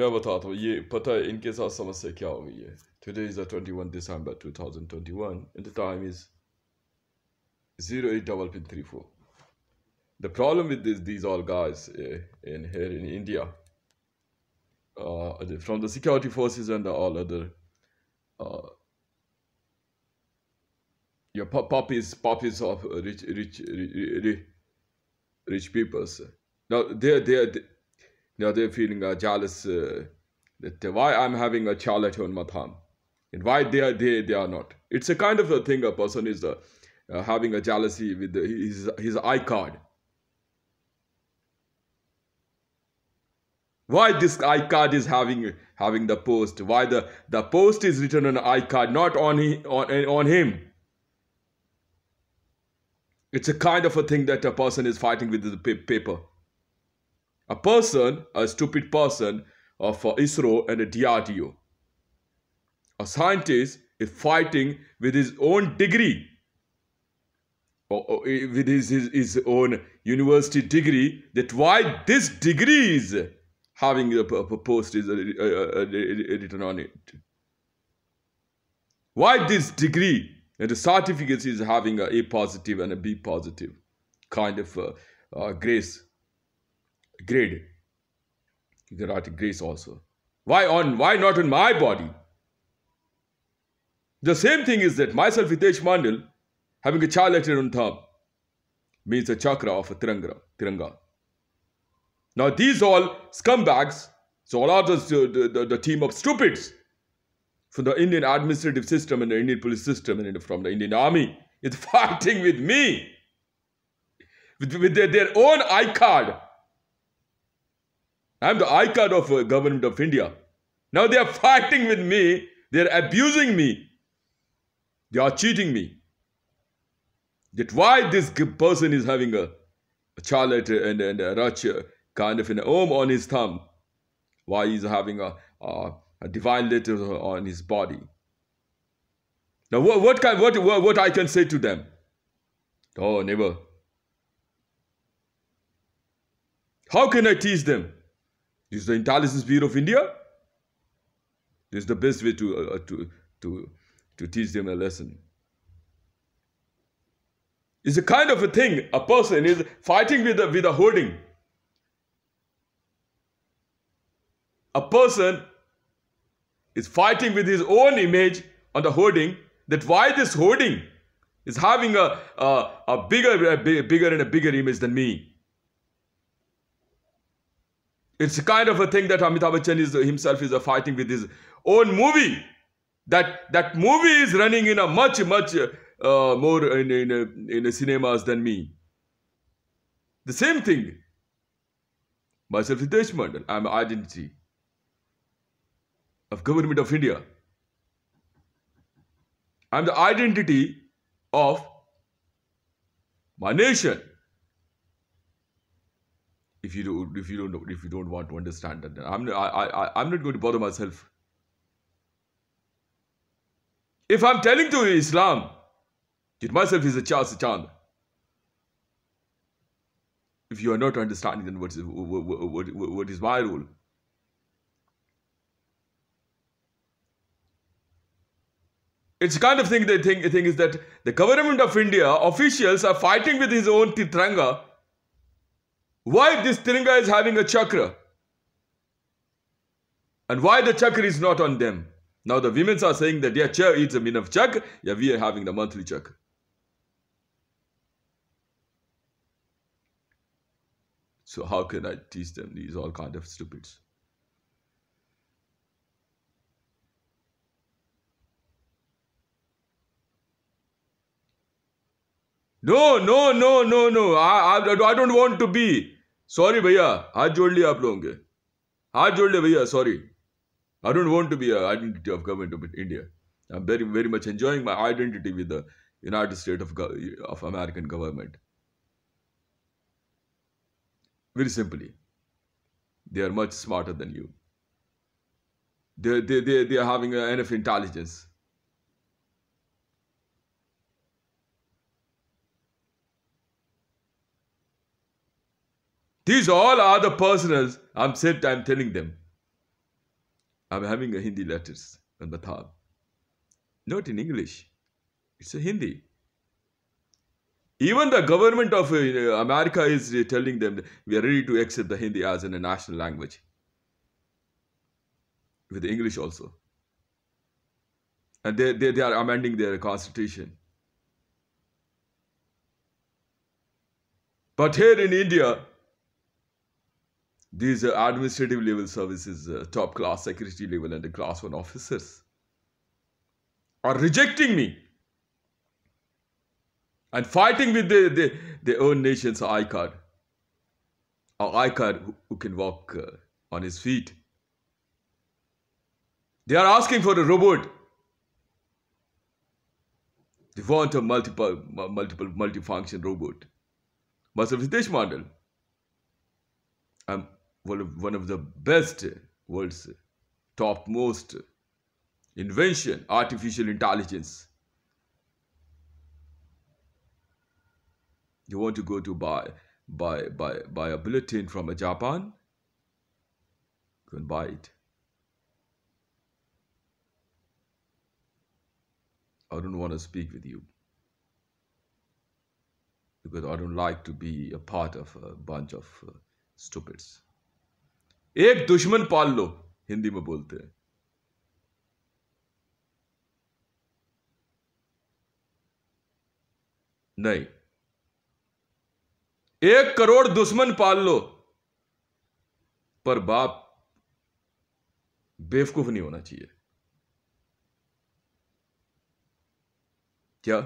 मैं बताता हूँ ये पता है इनके साथ समस्या क्या हो गई है today is the twenty one December two thousand twenty one and the time is zero eight double pin three four. The problem with this, these all guys eh, in here in India, uh, from the security forces and all other, uh, your pop poppies, poppies of rich, rich, rich, rich, rich Now they they now they're feeling a uh, jealous uh, that uh, why I'm having a my thumb, and why they are they, they are not. It's a kind of a thing a person is uh, uh having a jealousy with the, his, his eye card. Why this eye card is having having the post? Why the, the post is written on eye card, not on, he, on, on him? It's a kind of a thing that a person is fighting with the paper. A person, a stupid person of uh, for ISRO and a DRDO. A scientist is fighting with his own degree eh, with his, his, his, own university degree that why this degree is having a, post is uh, uh, written on it why this degree and the certificates is having a, a positive and a b positive kind of grace grade. There are grace also. Why on? Why not on my body? The same thing is that myself, Hitesh Mandal, having a child letter on means a chakra of a tiranga. tiranga. Now these all scumbags, so all are the, the, the, the team of stupids from the Indian administrative system and the Indian police system and from the Indian army is fighting with me, with, with their, their own eye card I'm the icon of uh, government of India. Now they are fighting with me. They're abusing me. They are cheating me. That why this person is having a, a and, and a raja uh, kind of an om on his thumb. Why he's having a, a, a divine letter on his body. Now what, what, can, what, what, what I can say to them? Oh, never. How can I teach them? This is the intelligence spirit of India. This is the best way to, uh, uh, to, to, to teach them a lesson. It's a kind of a thing. A person is fighting with a, with a hoarding. A person is fighting with his own image on the hoarding. That why this hoarding is having a, a, a bigger a bigger and a bigger image than me. It's kind of a thing that Amitabh Bachchan is himself is fighting with his own movie. That that movie is running in a much much uh, more in in, in cinemas than me. The same thing. Myself self Deshmand. I'm identity of government of India. I'm the identity of my nation if you do if you don't if you don't want to understand that i'm I, I i'm not going to bother myself if i'm telling to you islam it myself is a chance a chance if you are not understanding then what is what, what, what is my role It's kind of thing they think, thing is that the government of India officials are fighting with his own Titranga why this Tiringa is having a chakra and why the chakra is not on them. Now the women are saying that, their chair is a min of chakra, yeah, we are having the monthly chakra. So how can I teach them these all kind of stupids? No, no, no, no, no. I, I, I don't want to be sorry भैया हाथ जोड़ लिया आप लोगों के हाथ जोड़ ले भैया sorry I don't want to be identity of government of India I am very very much enjoying my identity with the United State of of American government very simply they are much smarter than you they, they, they, they are having enough intelligence These all are the I'm saying. I'm telling them. I'm having a Hindi letters on the top. Not in English. It's a Hindi. Even the government of uh, America is telling them we are ready to accept the Hindi as a national language. With the English also. And they, they, they are amending their constitution. But here in India, these uh, administrative level services, uh, top class secretary level and the class one officers are rejecting me and fighting with the, the, their own nation's Our Icard, ICAR who, who can walk uh, on his feet. They are asking for a robot. They want a multiple, multiple, multifunction robot. Mr. Vitesh Mandal, I'm one of, one of the best, world's topmost invention, artificial intelligence. You want to go to buy buy buy buy a bulletin from a Japan? Go and buy it. I don't want to speak with you because I don't like to be a part of a bunch of uh, stupids. एक दुश्मन पाल लो हिंदी में बोलते हैं नहीं एक करोड़ दुश्मन पाल लो पर बाप बेवकूफ नहीं होना चाहिए क्या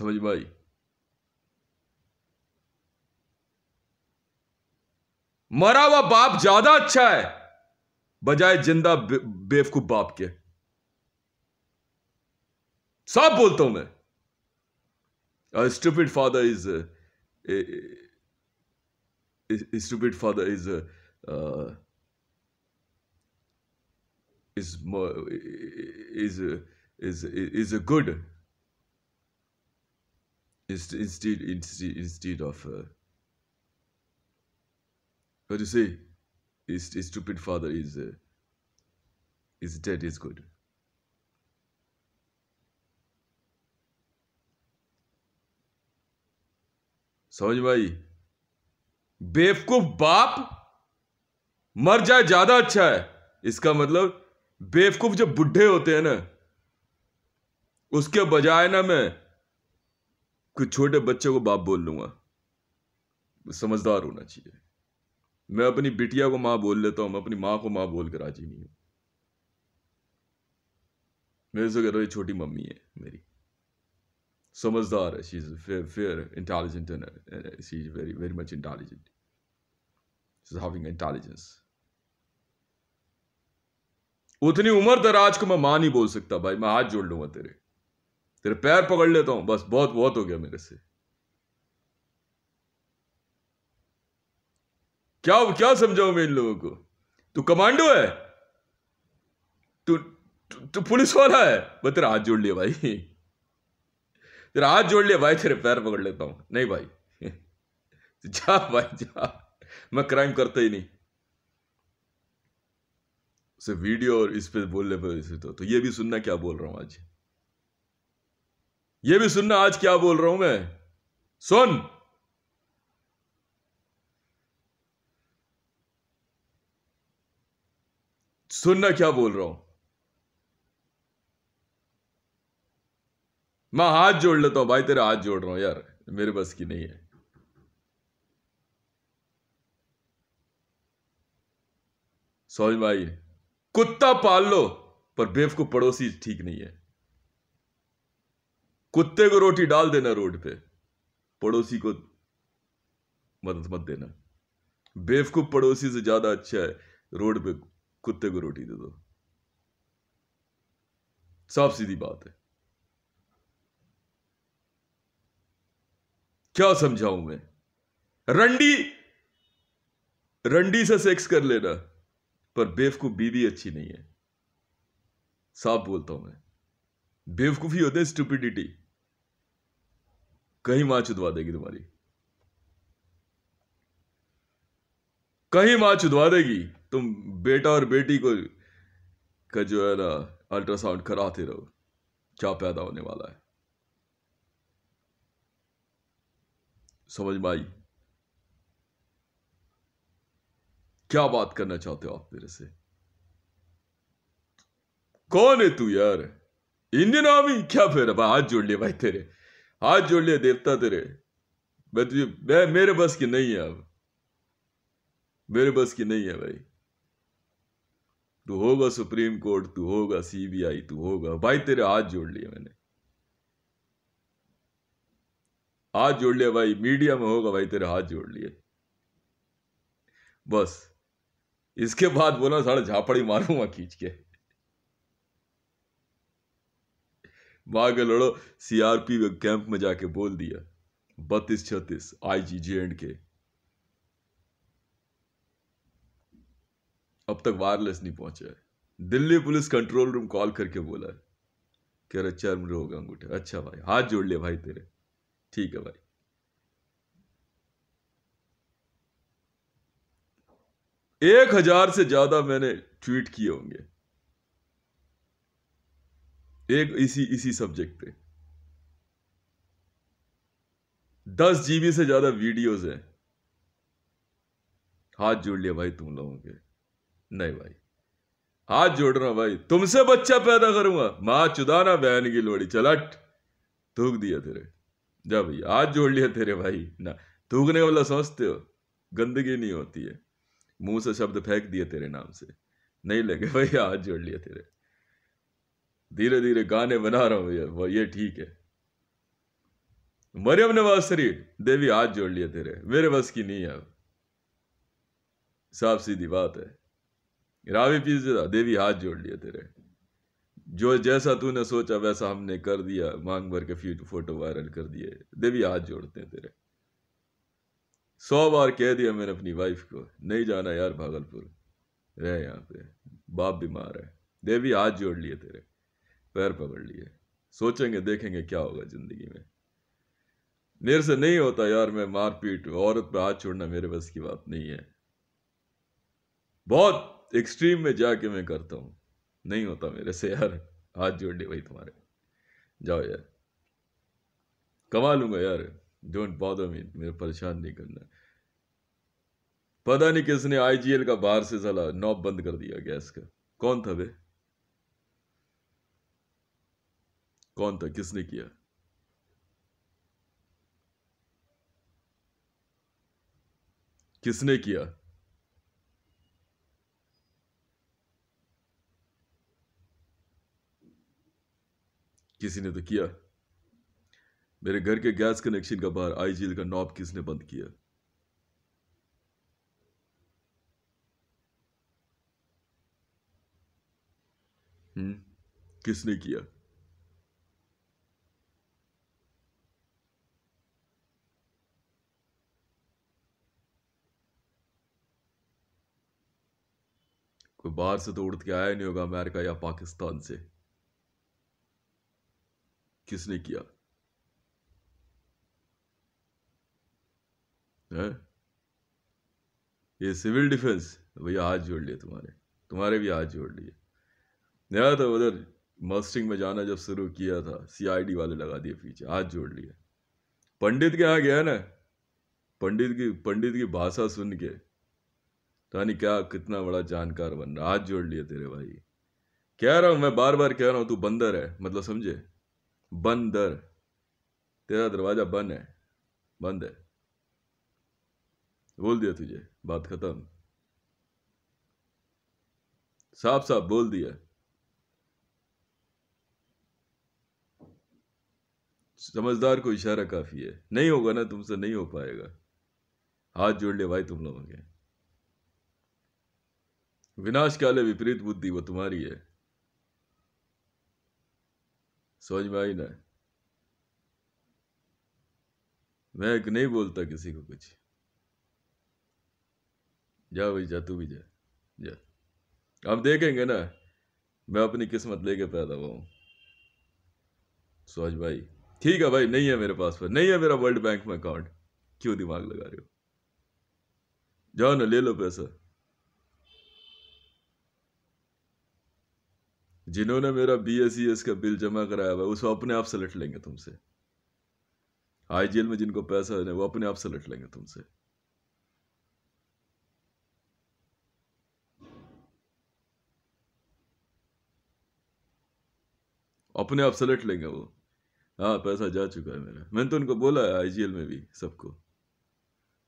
समझ भाई मरा हुआ बाप ज्यादा अच्छा है बजाय जिंदा बे, बेवकूफ बाप के सब बोलता हूं मैं stupid father is stupid father is is is is is a good institute instead instead uh, But you see, His, his stupid father is uh, is dead. Is good. समझ भाई बेवकूफ बाप मर जाए ज्यादा अच्छा है इसका मतलब बेवकूफ जो बुढ़े होते हैं ना उसके बजाय ना मैं कुछ छोटे बच्चे को बाप बोल लूंगा समझदार होना चाहिए मैं अपनी बिटिया को माँ बोल लेता हूँ मैं अपनी माँ को माँ बोल कर राजी नहीं हूँ मेरे से कह रही छोटी मम्मी है मेरी समझदार है she is fair intelligent and she is very very much intelligent is having intelligence उतनी उम्र दराज को मैं माँ नहीं बोल सकता भाई मैं हाथ जोड़ लूंगा तेरे तेरे पैर पकड़ लेता हूँ बस बहुत बहुत हो गया मेरे से क्या क्या समझाऊ मैं इन लोगों को तू कमांडो है तू तू पुलिस वाला है मैं तेरा हाथ जोड़ लिया भाई तेरा हाथ जोड़ लिया भाई तेरे पैर पकड़ लेता हूं नहीं भाई जा भाई जा मैं क्राइम करता ही नहीं से वीडियो और इस पे बोलने पर तो, तो ये भी सुनना क्या बोल रहा हूं आज ये भी सुनना आज क्या बोल रहा हूं मैं सुन सुनना क्या बोल रहा हूं मैं हाथ जोड़ लेता हूं भाई तेरा हाथ जोड़ रहा हूं यार मेरे बस की नहीं है समझ भाई कुत्ता पाल लो पर बेवकूफ पड़ोसी ठीक नहीं है कुत्ते को रोटी डाल देना रोड पे पड़ोसी को मदद मत देना बेवकूफ पड़ोसी से ज्यादा अच्छा है रोड पे कुत्ते को रोटी दे दो साफ सीधी बात है क्या समझाऊं मैं रंडी रंडी से सेक्स कर लेना पर बेवकूफ बीवी अच्छी नहीं है साफ बोलता हूं मैं बेवकूफी होते स्टूपिडिटी कहीं मां चुदवा देगी तुम्हारी कहीं मां चुदवा देगी तुम बेटा और बेटी को का जो है ना अल्ट्रासाउंड कराते रहो क्या पैदा होने वाला है समझ भाई क्या बात करना चाहते हो आप मेरे से कौन है तू यार इंडियन आर्मी क्या फिर भाई हाथ जोड़ लिया भाई तेरे हाथ जोड़ लिया देवता तेरे मैं तुझे मैं मेरे बस की नहीं है अब मेरे बस की नहीं है भाई तू होगा सुप्रीम कोर्ट तू होगा सीबीआई तू होगा भाई तेरे हाथ जोड़ लिए मैंने हाथ जोड़ लिया भाई मीडिया में होगा भाई तेरे हाथ जोड़ लिए बस इसके बाद बोला साढ़े झापड़ी मारूंगा खींच के के लड़ो सीआरपी कैंप में जाके बोल दिया बत्तीस छत्तीस आई जी जे एंड के अब तक वायरलेस नहीं पहुंचा है Delhi police control room call करके बोला है कह रहे चर्म रोग अंगूठे अच्छा भाई हाथ जोड़ लिया भाई तेरे ठीक है भाई एक हजार से ज्यादा मैंने ट्वीट किए होंगे एक इसी इसी सब्जेक्ट पे दस जीबी से ज्यादा वीडियोस हैं हाथ जोड़ लिया भाई तुम लोगों के नहीं भाई हाथ जोड़ रहा भाई तुमसे बच्चा पैदा करूंगा माँ चुदाना बहन की लोड़ी चलट थूक दिया तेरे जा भाई हाथ जोड़ लिया तेरे भाई ना थूकने वाला सोचते हो गंदगी नहीं होती है मुंह से शब्द फेंक दिए तेरे नाम से नहीं लगे भाई हाथ जोड़ लिया तेरे धीरे धीरे गाने बना रहा हूँ वो ये ठीक है मरियम नवाज शरीफ देवी हाथ जोड़ लिए तेरे मेरे बस की नहीं है साफ सीधी बात है रावी पीस देता देवी हाथ जोड़ लिए तेरे जो जैसा तूने सोचा वैसा हमने कर दिया मांग भर के फ्यूट फोटो वायरल कर दिए देवी हाथ जोड़ते हैं तेरे सौ बार कह दिया मैंने अपनी वाइफ को नहीं जाना यार भागलपुर रहे यहाँ पे बाप बीमार है देवी हाथ जोड़ लिए तेरे पैर पकड़ लिए सोचेंगे देखेंगे क्या होगा जिंदगी में मेरे से नहीं होता यार मैं मारपीट औरत पर हाथ छोड़ना मेरे बस की बात नहीं है बहुत एक्सट्रीम में जाके मैं करता हूँ नहीं होता मेरे से यार हाथ जोड़ दे भाई तुम्हारे जाओ यार कमा लूंगा यार डोंट बॉदर मी मेरे परेशान नहीं करना पता नहीं किसने आईजीएल का बाहर से सला नॉब बंद कर दिया गैस का कौन था बे कौन था किसने किया किसने किया किसी ने तो किया मेरे घर के गैस कनेक्शन का बाहर आई का नॉब किसने बंद किया हम्म किसने किया कोई बाहर से तो उड़ के आया नहीं होगा अमेरिका या पाकिस्तान से किसने किया है ये सिविल डिफेंस भैया हाथ जोड़ लिए तुम्हारे तुम्हारे भी हाथ जोड़ लिए नया था उधर मस्टिंग में जाना जब शुरू किया था सीआईडी वाले लगा दिए पीछे हाथ जोड़ लिए पंडित के यहाँ गया ना पंडित की पंडित की भाषा सुन के रानी क्या कितना बड़ा जानकार बन रहा हाथ जोड़ लिए तेरे भाई कह रहा हूँ मैं बार बार कह रहा हूँ तू बंदर है मतलब समझे बंदर तेरा दरवाजा बंद है बंद है बोल दिया तुझे बात खत्म साफ साफ बोल दिया समझदार को इशारा काफी है नहीं होगा ना तुमसे नहीं हो पाएगा हाथ जोड़ ले भाई तुम लोगों के विनाश काले विपरीत बुद्धि वो तुम्हारी है समझ में आई ना मैं एक नहीं बोलता किसी को कुछ जा भाई जा तू भी जा जा अब देखेंगे ना मैं अपनी किस्मत लेके पैदा हुआ हूँ सोच भाई ठीक है भाई नहीं है मेरे पास पर नहीं है मेरा वर्ल्ड बैंक में अकाउंट क्यों दिमाग लगा रहे हो जाओ ना ले लो पैसा जिन्होंने मेरा बी एस एस का बिल जमा कराया हुआ उसको अपने आप से लट लेंगे तुमसे आई जी एल में जिनको पैसा है वो अपने आप से लट लेंगे तुमसे अपने आप से लट लेंगे वो हाँ पैसा जा चुका है मेरा मैंने तो उनको बोला है आई जी एल में भी सबको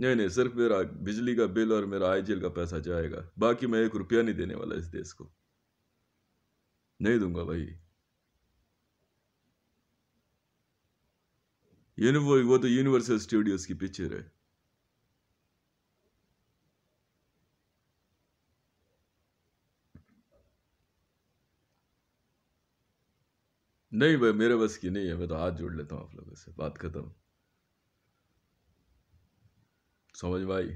नहीं नहीं सिर्फ मेरा बिजली का बिल और मेरा आई जी एल का पैसा जाएगा बाकी मैं एक रुपया नहीं देने वाला इस देश को नहीं दूंगा भाई यूनिवर्स वो तो यूनिवर्सल स्टूडियोज की पिक्चर है नहीं भाई मेरे बस की नहीं है मैं तो हाथ जोड़ लेता हूँ आप लोगों से बात खत्म समझ भाई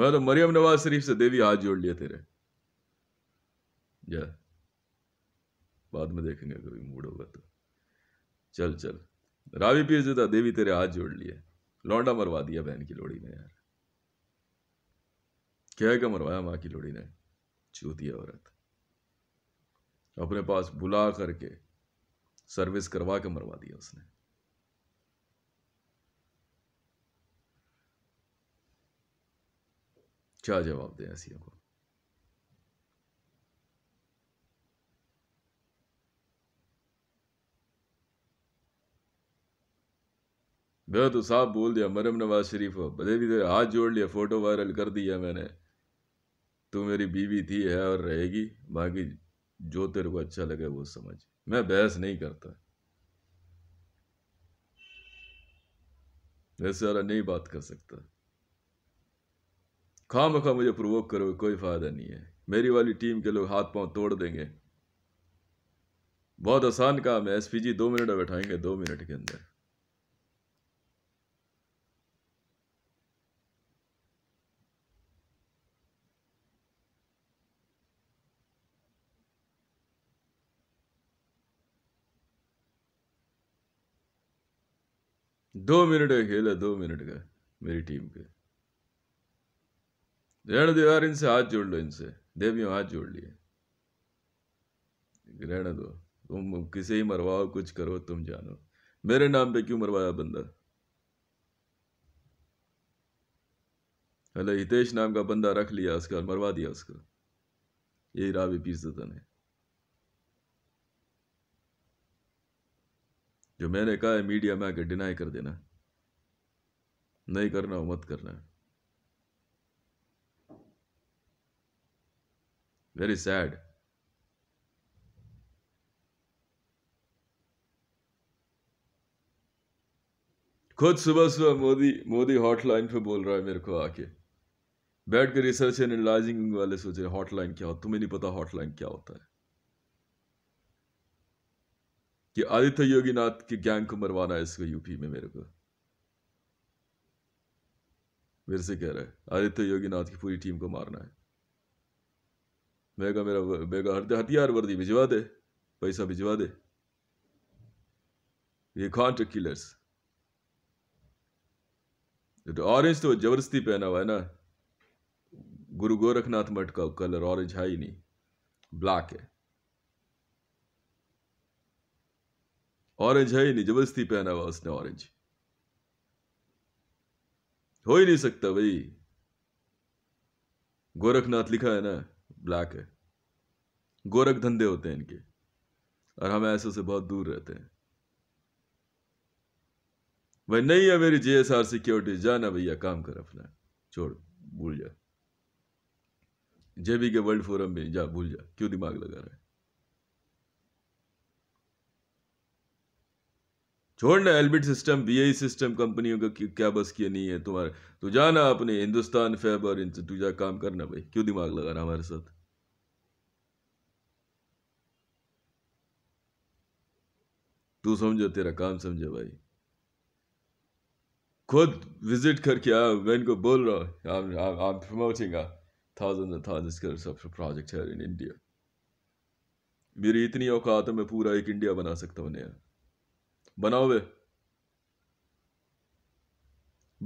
मैं तो मरियम नवाज शरीफ से देवी हाथ जोड़ लिए तेरे जा बाद में देखेंगे कभी मूड होगा तो चल चल रावी पीर जुदा देवी तेरे हाथ जोड़ लिए लौंडा मरवा दिया बहन की लोड़ी ने यार कह का मरवाया माँ की लोड़ी ने चूतिया औरत अपने पास बुला करके सर्विस करवा के मरवा दिया उसने क्या जवाब दें ऐसी को मैं तो साफ बोल दिया मरम नवाज शरीफ बदे भी हाथ जोड़ लिया फ़ोटो वायरल कर दिया मैंने तू मेरी बीवी थी है और रहेगी बाकी जो तेरे को अच्छा लगे वो समझ मैं बहस नहीं करता ऐसे वाला नहीं बात कर सकता खाम खा मुझे प्रवोक करो कोई फायदा नहीं है मेरी वाली टीम के लोग हाथ पांव तोड़ देंगे बहुत आसान काम है एसपीजी दो मिनट बैठाएंगे दो मिनट के अंदर दो मिनट का खेल है दो मिनट का मेरी टीम के रेणु दो यार इनसे हाथ जोड़ लो इनसे देवियों हाथ जोड़ लिए रहने दो तुम किसे ही मरवाओ कुछ करो तुम जानो मेरे नाम पे क्यों मरवाया बंदा हले हितेश नाम का बंदा रख लिया उसका मरवा दिया उसको यही रावी पीस देता नहीं जो मैंने कहा है मीडिया में आके डिनाई कर देना नहीं करना हो मत करना है वेरी सैड खुद सुबह सुबह मोदी मोदी हॉटलाइन पे बोल रहा है मेरे को आके बैठ के रिसर्च एंड एनालाइजिंग वाले सोचे हॉटलाइन क्या हो तुम्हें नहीं पता हॉटलाइन क्या होता है कि आदित्य योगीनाथ के गैंग को मरवाना है इसको यूपी में मेरे को मेरे से कह रहा है आदित्य योगीनाथ की पूरी टीम को मारना है मेगा मेरा मेगा हथियार वर्दी भिजवा दे पैसा भिजवा दे ये खांट किलर्स तो ऑरेंज तो जबरदस्ती पहना हुआ है ना गुरु गोरखनाथ मठ का कलर ऑरेंज है ही नहीं ब्लैक है ऑरेंज है ही नहीं जबरदस्ती पहना हुआ उसने ऑरेंज हो ही नहीं सकता भाई गोरखनाथ लिखा है ना ब्लैक है गोरख धंधे होते हैं इनके और हम ऐसे से बहुत दूर रहते हैं भाई नहीं है मेरी जीएसआर सिक्योरिटी जाना भैया काम कर अपना छोड़ भूल जा जेबी के वर्ल्ड फोरम में जा भूल जा क्यों दिमाग लगा रहा है छोड़ ना एलबिट सिस्टम बीआई सिस्टम कंपनियों का क्या बस किया नहीं है तुम्हारा तो जाना अपने हिंदुस्तान फैब और इनसे तुझा काम करना भाई क्यों दिमाग लगाना हमारे साथ तू समझो तेरा काम समझो भाई खुद विजिट करके आ मैं इनको बोल रहा हूँ आई एम प्रमोटिंग thousands मेरी इतनी औकात है मैं पूरा एक इंडिया बना सकता हूँ नया बनाओ वे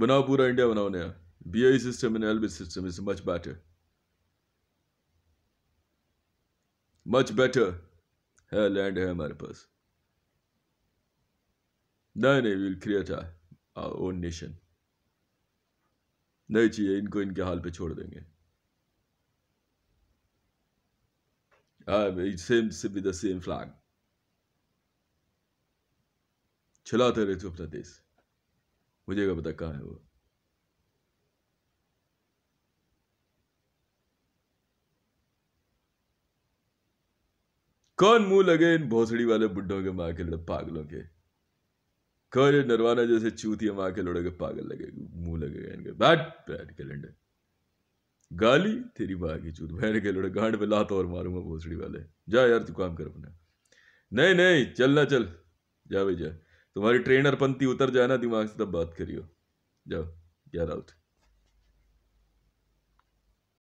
बनाओ पूरा इंडिया बनाओ नया B I system in L B system is much better much better है लैंड है हमारे पास नहीं नहीं will create our own nation नहीं चाहिए इनको इनके हाल पे छोड़ देंगे same with the same flag चलाते रहे तू अपना देश मुझे क्या पता कहाँ है वो कौन मुंह लगे इन भोसड़ी वाले बुड्ढों के माँ के लड़े पागलों के कौन ये नरवाना जैसे चूतिया माँ के लड़े के पागल लगे मुंह लगेगा इनके बैठ बैठ के लंडे गाली तेरी माँ की चूत बहन के लड़े गांड पे लात और मारूंगा भोसड़ी वाले जा यार तू काम कर अपना नहीं नहीं ना चल जा भाई जा तुम्हारी ट्रेनर पंथी उतर जाए ना दिमाग से तब बात करियो जाओ गेट आउट